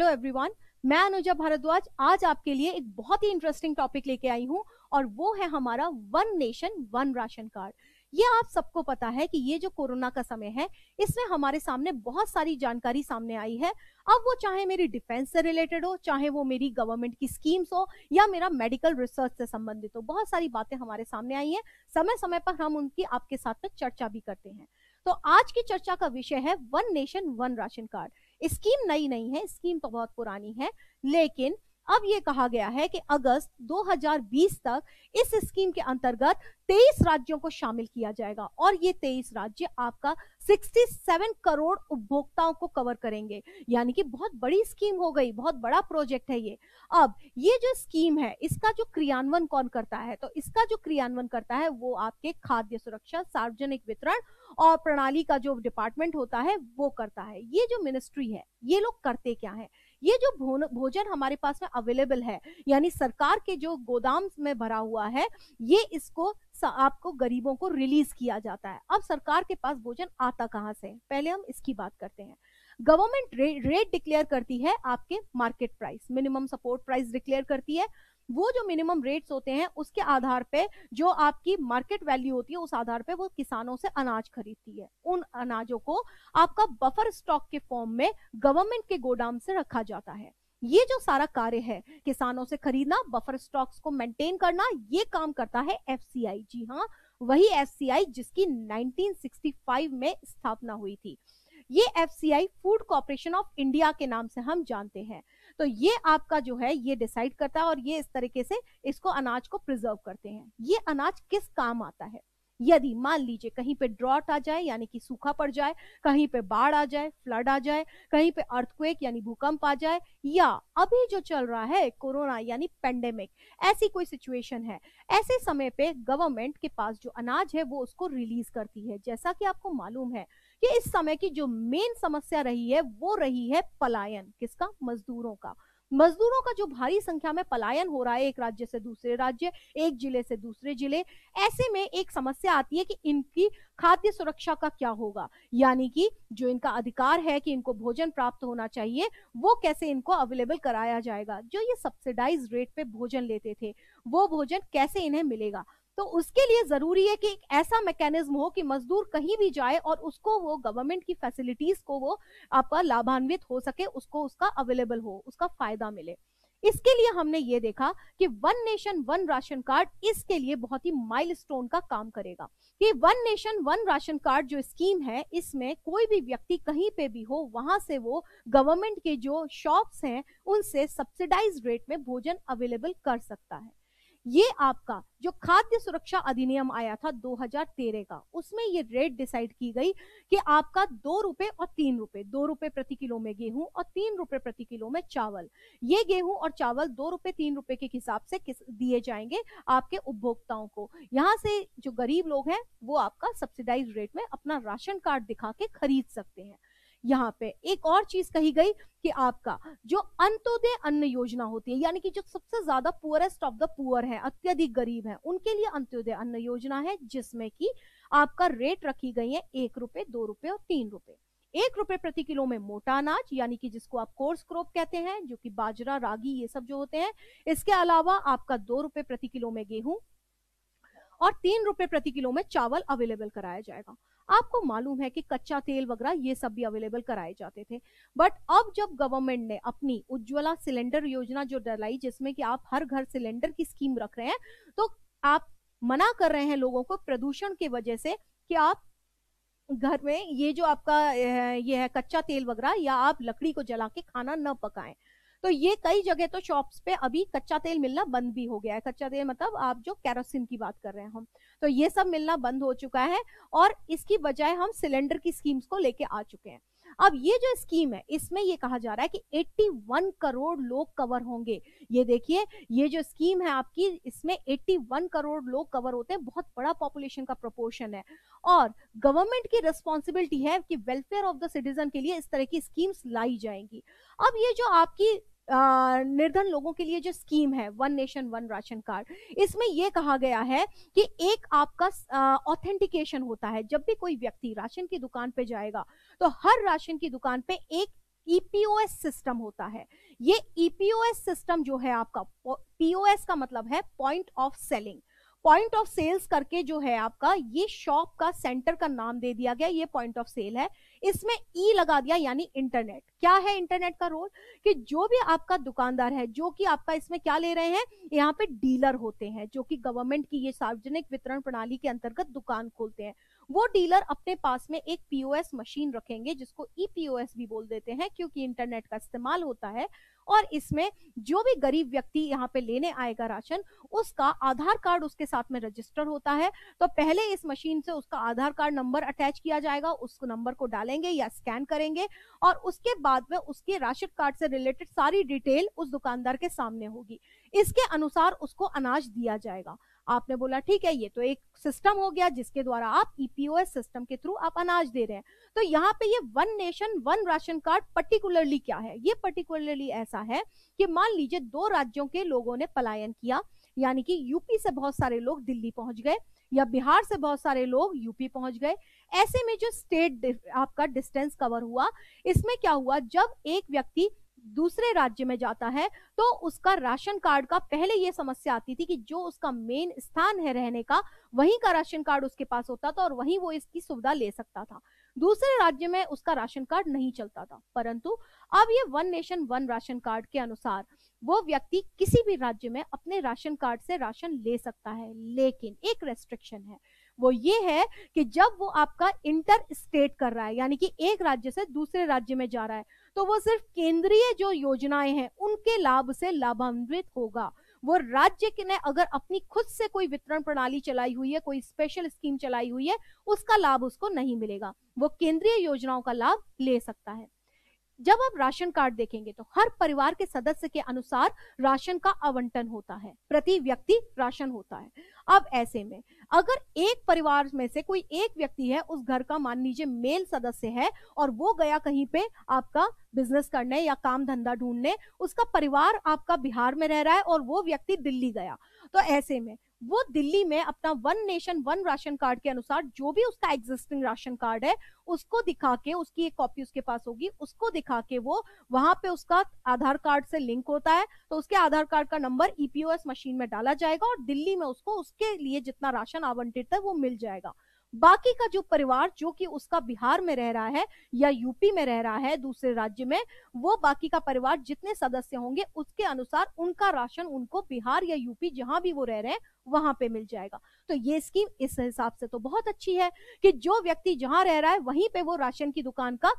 hello everyone मैं अनुजा भारद्वाज आज आपके लिए एक बहुत ही इंटरेस्टिंग टॉपिक लेके आई हूँ और वो है हमारा one nation one ration card ये आप सबको पता है कि ये जो कोरोना का समय है इसमें हमारे सामने बहुत सारी जानकारी सामने आई है अब वो चाहे मेरी डिफेंस से रिलेटेड हो चाहे वो मेरी गवर्नमेंट की स्कीम्स हो या मेरा मेडिकल रिसर्च से संबंधित हो बहुत सारी बातें हमारे सामने आई हैं समय समय पर हम उनकी आपके साथ में चर्चा भी करते हैं तो आज की चर्चा का विषय है one nation one ration card scheme नई नहीं है स्कीम तो बहुत पुरानी है लेकिन अब ये कहा गया है कि अगस्त 2020 तक इस स्कीम के अंतर्गत 23 राज्यों को शामिल किया जाएगा और ये 23 राज्य आपका 67 करोड़ उपभोक्ताओं को कवर करेंगे यानी कि बहुत बड़ी स्कीम हो गई बहुत बड़ा प्रोजेक्ट है ये अब ये जो स्कीम है इसका जो क्रियान्वयन कौन करता है तो इसका जो क्रियान्वयन करता है वो आपके खाद्य सुरक्षा सार्वजनिक वितरण और प्रणाली का जो डिपार्टमेंट होता है वो करता है ये जो मिनिस्ट्री है ये लोग करते क्या है ये जो भोजन हमारे पास में अवेलेबल है यानी सरकार के जो गोदाम में भरा हुआ है ये इसको आपको गरीबों को रिलीज किया जाता है अब सरकार के पास भोजन आता कहाँ से पहले हम इसकी बात करते हैं गवर्नमेंट रेट डिक्लेयर करती है आपके market price minimum support price declare करती है वो जो मिनिमम रेट्स होते हैं उसके आधार पे जो आपकी मार्केट वैल्यू होती है उस आधार पे वो किसानों से अनाज खरीदती है उन अनाजों को आपका बफर स्टॉक के फॉर्म में गवर्नमेंट के गोदाम से रखा जाता है ये जो सारा कार्य है किसानों से खरीदना बफर स्टॉक्स को मेंटेन करना ये काम करता है एफ जी हाँ वही एफ जिसकी 1965 में स्थापना हुई थी ये आई फूड कॉरपोरेशन ऑफ इंडिया के नाम से हम जानते हैं तो ये आपका जो है ये डिसाइड करता है और ये इस तरीके से इसको अनाज को प्रिजर्व करते हैं ये अनाज किस काम आता है यदि मान लीजिए कहीं पे ड्रॉट आ जाए यानी कि सूखा पड़ जाए कहीं पे बाढ़ आ जाए फ्लड आ जाए कहीं पे अर्थक्वेक यानी भूकंप आ जाए या अभी जो चल रहा है कोरोना यानी पेंडेमिक ऐसी कोई सिचुएशन है ऐसे समय पे गवर्नमेंट के पास जो अनाज है वो उसको रिलीज करती है जैसा कि आपको मालूम है कि इस समय की जो मेन समस्या रही है वो रही है पलायन किसका मजदूरों का मजदूरों का जो भारी संख्या में पलायन हो रहा है एक राज्य से दूसरे राज्य एक जिले से दूसरे जिले ऐसे में एक समस्या आती है कि इनकी खाद्य सुरक्षा का क्या होगा यानी कि जो इनका अधिकार है कि इनको भोजन प्राप्त होना चाहिए वो कैसे इनको अवेलेबल कराया जाएगा जो ये सब्सिडाइज रेट पे भोजन लेते थे वो भोजन कैसे इन्हें मिलेगा तो उसके लिए जरूरी है कि एक ऐसा मैकेनिज्म हो कि मजदूर कहीं भी जाए और उसको वो गवर्नमेंट की फैसिलिटीज को वो आपका लाभान्वित हो सके उसको उसका अवेलेबल हो उसका फायदा मिले इसके लिए हमने ये देखा कि one nation one ration card इसके लिए बहुत ही माइलस्टोन का काम करेगा कि one nation one ration card जो स्कीम है इसमें कोई भी व्यक्ति कहीं पे भी हो वहां से वो गवर्नमेंट के जो शॉप्स हैं उनसे सब्सिडाइज रेट में भोजन अवेलेबल कर सकता है ये आपका जो खाद्य सुरक्षा अधिनियम आया था 2013 का उसमें ये रेट डिसाइड की गई कि आपका दो रुपए और तीन रुपए दो रुपए प्रति किलो में गेहूं और तीन रुपए प्रति किलो में चावल ये गेहूं और चावल दो रुपए तीन रुपए के हिसाब से दिए जाएंगे आपके उपभोक्ताओं को यहाँ से जो गरीब लोग हैं वो आपका सब्सिडाइज रेट में अपना राशन कार्ड दिखा के खरीद सकते हैं यहाँ पे एक और चीज कही गई कि आपका जो अंत्योदय अन्न योजना होती है यानी कि जो सबसे ज्यादा पुअरेस्ट ऑफ द पुअर है अत्यधिक गरीब है उनके लिए अंत्योदय अन्न योजना है जिसमें कि आपका रेट रखी गई है एक रुपए दो रुपए और तीन रुपए एक रुपए प्रति किलो में मोटा अनाज यानी कि जिसको आप कोर्स क्रॉप कहते हैं जो कि बाजरा रागी ये सब जो होते हैं इसके अलावा आपका दो रुपए प्रति किलो में गेहूं और तीन रुपए प्रति किलो में चावल अवेलेबल कराया जाएगा आपको मालूम है कि कच्चा तेल वगैरह ये सब भी अवेलेबल कराए जाते थे बट अब जब गवर्नमेंट ने अपनी उज्ज्वला सिलेंडर योजना जो डलाई जिसमें कि आप हर घर सिलेंडर की स्कीम रख रहे हैं तो आप मना कर रहे हैं लोगों को प्रदूषण की वजह से कि आप घर में ये जो आपका ये है कच्चा तेल वगैरह या आप लकड़ी को जला के खाना न पकाएं तो ये कई जगह तो शॉप्स पे अभी कच्चा तेल मिलना बंद भी हो गया है कच्चा तेल मतलब आप जो कैरोसिन की बात कर रहे हैं हम तो ये सब मिलना बंद हो चुका है और इसकी बजाय हम सिलेंडर की स्कीम्स को लेके आ चुके हैं अब ये जो स्कीम है इसमें ये कहा जा रहा है कि 81 करोड़ लोग कवर होंगे ये देखिए ये जो स्कीम है आपकी इसमें 81 करोड़ लोग कवर होते हैं बहुत बड़ा पॉपुलेशन का प्रोपोर्शन है और गवर्नमेंट की रिस्पॉन्सिबिलिटी है कि वेलफेयर ऑफ द सिटीजन के लिए इस तरह की स्कीम्स लाई जाएंगी अब ये जो आपकी निर्धन लोगों के लिए जो स्कीम है one nation one ration card इसमें यह कहा गया है कि एक आपका ऑथेंटिकेशन होता है जब भी कोई व्यक्ति राशन की दुकान पे जाएगा तो हर राशन की दुकान पे एक ईपीओएस e सिस्टम होता है ये ईपीओएस e सिस्टम जो है आपका पीओएस का मतलब है point of selling point of sales करके जो है आपका ये शॉप का सेंटर का नाम दे दिया गया ये पॉइंट ऑफ सेल है इसमें ई e लगा दिया यानी इंटरनेट क्या है इंटरनेट का रोल कि जो भी आपका दुकानदार है जो कि आपका इसमें क्या ले रहे हैं यहाँ पे डीलर होते हैं जो कि गवर्नमेंट की ये सार्वजनिक वितरण प्रणाली के अंतर्गत दुकान खोलते हैं वो डीलर अपने पास में एक पीओएस मशीन रखेंगे जिसको ई e भी बोल देते हैं क्योंकि इंटरनेट का इस्तेमाल होता है और इसमें जो भी गरीब व्यक्ति यहाँ पे लेने आएगा राशन उसका आधार कार्ड उसके साथ में रजिस्टर होता है तो पहले इस मशीन से उसका आधार कार्ड नंबर अटैच किया जाएगा उस नंबर को डालेंगे या स्कैन करेंगे और उसके बाद में उसके राशन कार्ड से रिलेटेड सारी डिटेल उस दुकानदार के सामने होगी इसके अनुसार उसको अनाज दिया जाएगा आपने बोला ठीक है ये तो एक सिस्टम हो गया जिसके द्वारा आप ईपीओएस e सिस्टम के थ्रू आप अनाज दे रहे हैं तो यहाँ पे ये one nation one ration card particularly क्या है ये पर्टिकुलरली ऐसा है कि मान लीजिए दो राज्यों के लोगों ने पलायन किया यानी कि यूपी से बहुत सारे लोग दिल्ली पहुंच गए या बिहार से बहुत सारे लोग यूपी पहुंच गए ऐसे में जो स्टेट आपका डिस्टेंस कवर हुआ इसमें क्या हुआ जब एक व्यक्ति दूसरे राज्य में जाता है तो उसका राशन कार्ड का पहले ये समस्या आती थी कि जो उसका मेन स्थान है रहने का वहीं का राशन कार्ड उसके पास होता था और वहीं वो इसकी सुविधा ले सकता था दूसरे राज्य में उसका राशन कार्ड नहीं चलता था परंतु अब ये one nation one ration card के अनुसार वो व्यक्ति किसी भी राज्य में अपने राशन कार्ड से राशन ले सकता है लेकिन एक रेस्ट्रिक्शन है वो ये है कि जब वो आपका इंटर स्टेट कर रहा है यानी कि एक राज्य से दूसरे राज्य में जा रहा है तो वो सिर्फ केंद्रीय जो योजनाएं हैं उनके लाभ से लाभान्वित होगा वो राज्य ने अगर अपनी खुद से कोई वितरण प्रणाली चलाई हुई है कोई स्पेशल स्कीम चलाई हुई है उसका लाभ उसको नहीं मिलेगा वो केंद्रीय योजनाओं का लाभ ले सकता है जब आप राशन कार्ड देखेंगे तो हर परिवार के सदस्य के अनुसार राशन का आवंटन होता है प्रति व्यक्ति राशन होता है अब ऐसे में अगर एक परिवार में से कोई एक व्यक्ति है उस घर का मान लीजिए मेल सदस्य है और वो गया कहीं पे आपका बिजनेस करने या काम धंधा ढूंढने उसका परिवार आपका बिहार में रह रहा है और वो व्यक्ति दिल्ली गया तो ऐसे में वो दिल्ली में अपना one nation one ration card के अनुसार जो भी उसका एग्जिस्टिंग राशन कार्ड है उसको दिखा के उसकी एक कॉपी उसके पास होगी उसको दिखा के वो वहां पे उसका आधार कार्ड से लिंक होता है तो उसके आधार कार्ड का नंबर ईपीओएस मशीन में डाला जाएगा और दिल्ली में उसको उसके लिए जितना राशन आवंटित है वो मिल जाएगा बाकी का जो परिवार जो कि उसका बिहार में रह रहा है या यूपी में रह रहा है दूसरे राज्य में वो बाकी का परिवार जितने सदस्य होंगे उसके अनुसार उनका राशन उनको बिहार या यूपी जहां भी वो रह रहे हैं वहां पे मिल जाएगा तो ये स्कीम इस हिसाब से तो बहुत अच्छी है कि जो व्यक्ति जहां रह रहा है वहीं पे वो राशन की दुकान का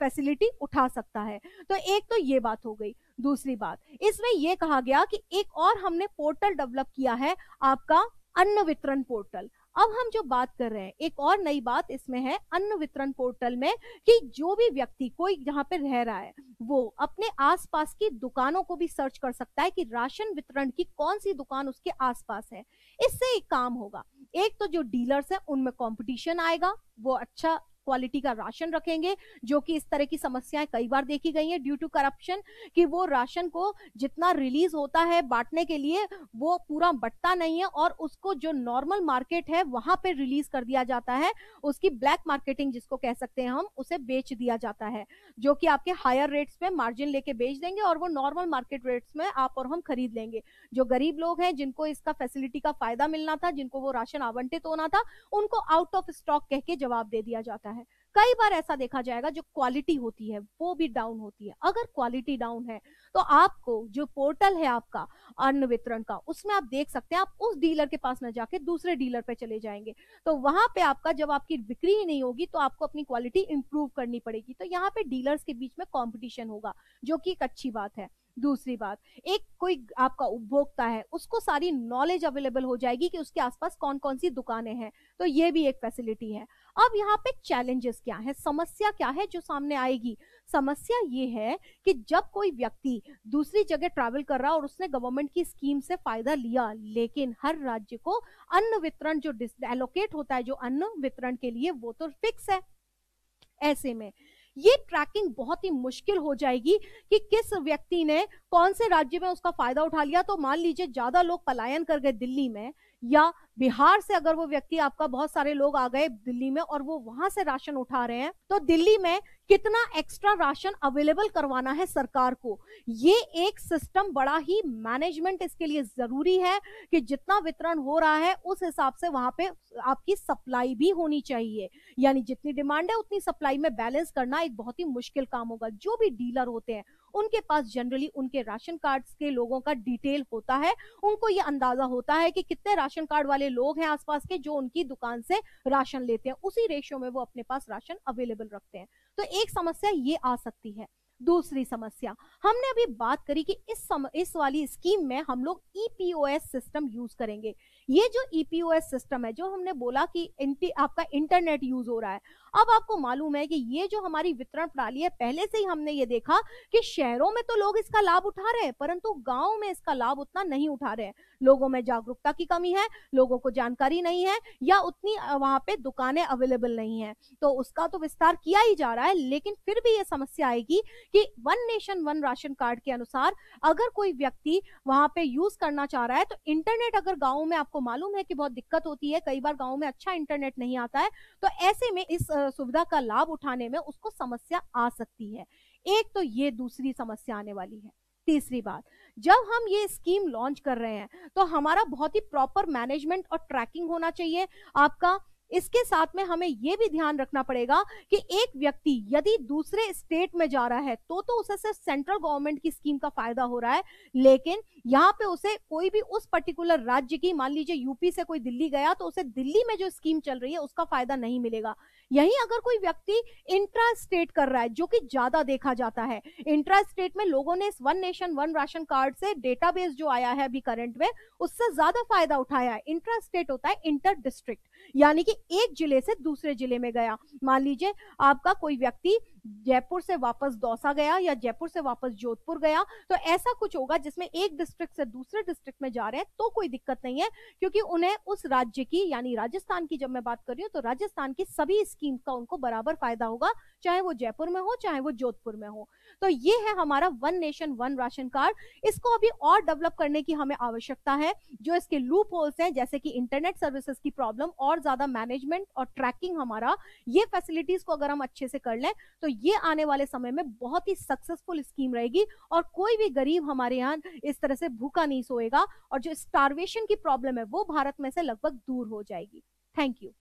फैसिलिटी उठा सकता है तो एक तो ये बात हो गई दूसरी बात इसमें यह कहा गया कि एक और हमने पोर्टल डेवलप किया है आपका अन्न वितरण पोर्टल अब हम जो बात कर रहे हैं एक और नई बात इसमें है अन्न वितरण पोर्टल में कि जो भी व्यक्ति कोई जहाँ पे रह रहा है वो अपने आसपास की दुकानों को भी सर्च कर सकता है कि राशन वितरण की कौन सी दुकान उसके आसपास है इससे एक काम होगा एक तो जो डीलर्स हैं उनमें कंपटीशन आएगा वो अच्छा क्वालिटी का राशन रखेंगे जो कि इस तरह की समस्याएं कई बार देखी गई हैं ड्यू टू करप्शन कि वो राशन को जितना रिलीज होता है बांटने के लिए वो पूरा बटता नहीं है और उसको जो नॉर्मल मार्केट है वहां पर रिलीज कर दिया जाता है उसकी ब्लैक मार्केटिंग जिसको कह सकते हैं हम उसे बेच दिया जाता है जो कि आपके हायर रेट्स पे मार्जिन लेके बेच देंगे और वो नॉर्मल मार्केट रेट्स में आप और हम खरीद लेंगे जो गरीब लोग हैं जिनको इसका फैसिलिटी का फायदा मिलना था जिनको वो राशन आवंटित होना था उनको आउट ऑफ स्टॉक कह के जवाब दे दिया जाता है कई बार ऐसा देखा जाएगा जो क्वालिटी होती है वो भी डाउन होती है अगर क्वालिटी डाउन है तो आपको जो पोर्टल है आपका अन्न वितरण का उसमें आप देख सकते हैं आप उस डीलर के पास न जाके दूसरे डीलर पे चले जाएंगे तो वहां पे आपका जब आपकी बिक्री ही नहीं होगी तो आपको अपनी क्वालिटी इंप्रूव करनी पड़ेगी तो यहाँ पे डीलर्स के बीच में कॉम्पिटिशन होगा जो की एक अच्छी बात है दूसरी बात एक कोई आपका उपभोक्ता है उसको सारी नॉलेज अवेलेबल हो जाएगी कि उसके आसपास कौन कौन सी दुकानें हैं तो ये भी एक फैसिलिटी है अब यहाँ पे चैलेंजेस क्या है समस्या क्या है जो सामने आएगी समस्या ये है कि जब कोई व्यक्ति दूसरी जगह ट्रैवल कर रहा और उसने गवर्नमेंट की स्कीम से फायदा लिया लेकिन हर राज्य को अन्न वितरण जो एलोकेट होता है जो अन्न वितरण के लिए वो तो फिक्स है ऐसे में ये ट्रैकिंग बहुत ही मुश्किल हो जाएगी कि किस व्यक्ति ने कौन से राज्य में उसका फायदा उठा लिया तो मान लीजिए ज्यादा लोग पलायन कर गए दिल्ली में या बिहार से अगर वो व्यक्ति आपका बहुत सारे लोग आ गए दिल्ली में और वो वहां से राशन उठा रहे हैं तो दिल्ली में कितना एक्स्ट्रा राशन अवेलेबल करवाना है सरकार को ये एक सिस्टम बड़ा ही मैनेजमेंट इसके लिए जरूरी है कि जितना वितरण हो रहा है उस हिसाब से वहां पे आपकी सप्लाई भी होनी चाहिए यानी जितनी डिमांड है उतनी सप्लाई में बैलेंस करना एक बहुत ही मुश्किल काम होगा जो भी डीलर होते हैं उनके पास जनरली उनके राशन कार्ड्स के लोगों का डिटेल होता है उनको ये अंदाजा होता है कि कितने राशन कार्ड वाले लोग हैं आसपास के जो उनकी दुकान से राशन लेते हैं उसी रेशियो में वो अपने पास राशन अवेलेबल रखते हैं तो एक समस्या ये आ सकती है दूसरी समस्या हमने अभी बात करी कि इस सम, इस वाली स्कीम में हम लोग ईपीओएस सिस्टम यूज करेंगे ये जो ईपीओएस e सिस्टम है जो हमने बोला कि आपका इंटरनेट यूज हो रहा है अब आपको मालूम है कि ये जो हमारी वितरण प्रणाली है पहले से ही हमने ये देखा कि शहरों में तो लोग इसका लाभ उठा रहे हैं परंतु गाँव में इसका लाभ उतना नहीं उठा रहे हैं लोगों में जागरूकता की कमी है लोगों को जानकारी नहीं है या उतनी वहां पे दुकानें अवेलेबल नहीं है तो उसका तो विस्तार किया ही जा रहा है लेकिन फिर भी ये समस्या आएगी कि one nation one ration card के अनुसार अगर कोई व्यक्ति वहां पे यूज करना चाह रहा है तो इंटरनेट अगर गाँव में आपको आपको मालूम है कि बहुत दिक्कत होती है कई बार गाँव में अच्छा इंटरनेट नहीं आता है तो ऐसे में इस सुविधा का लाभ उठाने में उसको समस्या आ सकती है एक तो ये दूसरी समस्या आने वाली है तीसरी बात जब हम ये स्कीम लॉन्च कर रहे हैं तो हमारा बहुत ही प्रॉपर मैनेजमेंट और ट्रैकिंग होना चाहिए आपका इसके साथ में हमें यह भी ध्यान रखना पड़ेगा कि एक व्यक्ति यदि दूसरे स्टेट में जा रहा है तो तो उसे सिर्फ सेंट्रल गवर्नमेंट की स्कीम का फायदा हो रहा है लेकिन यहाँ पे उसे कोई भी उस पर्टिकुलर राज्य की मान लीजिए यूपी से कोई दिल्ली गया तो उसे दिल्ली में जो स्कीम चल रही है उसका फायदा नहीं मिलेगा यही अगर कोई व्यक्ति इंट्रा स्टेट कर रहा है जो कि ज्यादा देखा जाता है इंट्रा स्टेट में लोगों ने इस one nation one ration card से डेटाबेस जो आया है अभी करंट में उससे ज्यादा फायदा उठाया है इंट्रा स्टेट होता है इंटर डिस्ट्रिक्ट यानी कि एक जिले से दूसरे जिले में गया मान लीजिए आपका कोई व्यक्ति जयपुर से वापस दौसा गया या जयपुर से वापस जोधपुर गया तो ऐसा कुछ होगा जिसमें एक डिस्ट्रिक्ट से दूसरे डिस्ट्रिक्ट में जा रहे हैं तो कोई दिक्कत नहीं है क्योंकि उन्हें उस राज्य की यानी राजस्थान की जब मैं बात कर रही हूँ तो राजस्थान की सभी स्कीम का उनको बराबर फायदा होगा चाहे वो जयपुर में हो चाहे वो जोधपुर में हो तो ये है हमारा one nation one ration card इसको अभी और डेवलप करने की हमें आवश्यकता है जो इसके लूप होल्स हैं जैसे कि इंटरनेट सर्विसेज की प्रॉब्लम और ज्यादा मैनेजमेंट और ट्रैकिंग हमारा ये फैसिलिटीज को अगर हम अच्छे से कर लें तो ये आने वाले समय में बहुत ही सक्सेसफुल स्कीम रहेगी और कोई भी गरीब हमारे यहाँ इस तरह से भूखा नहीं सोएगा और जो स्टार्वेशन की प्रॉब्लम है वो भारत में से लगभग दूर हो जाएगी थैंक यू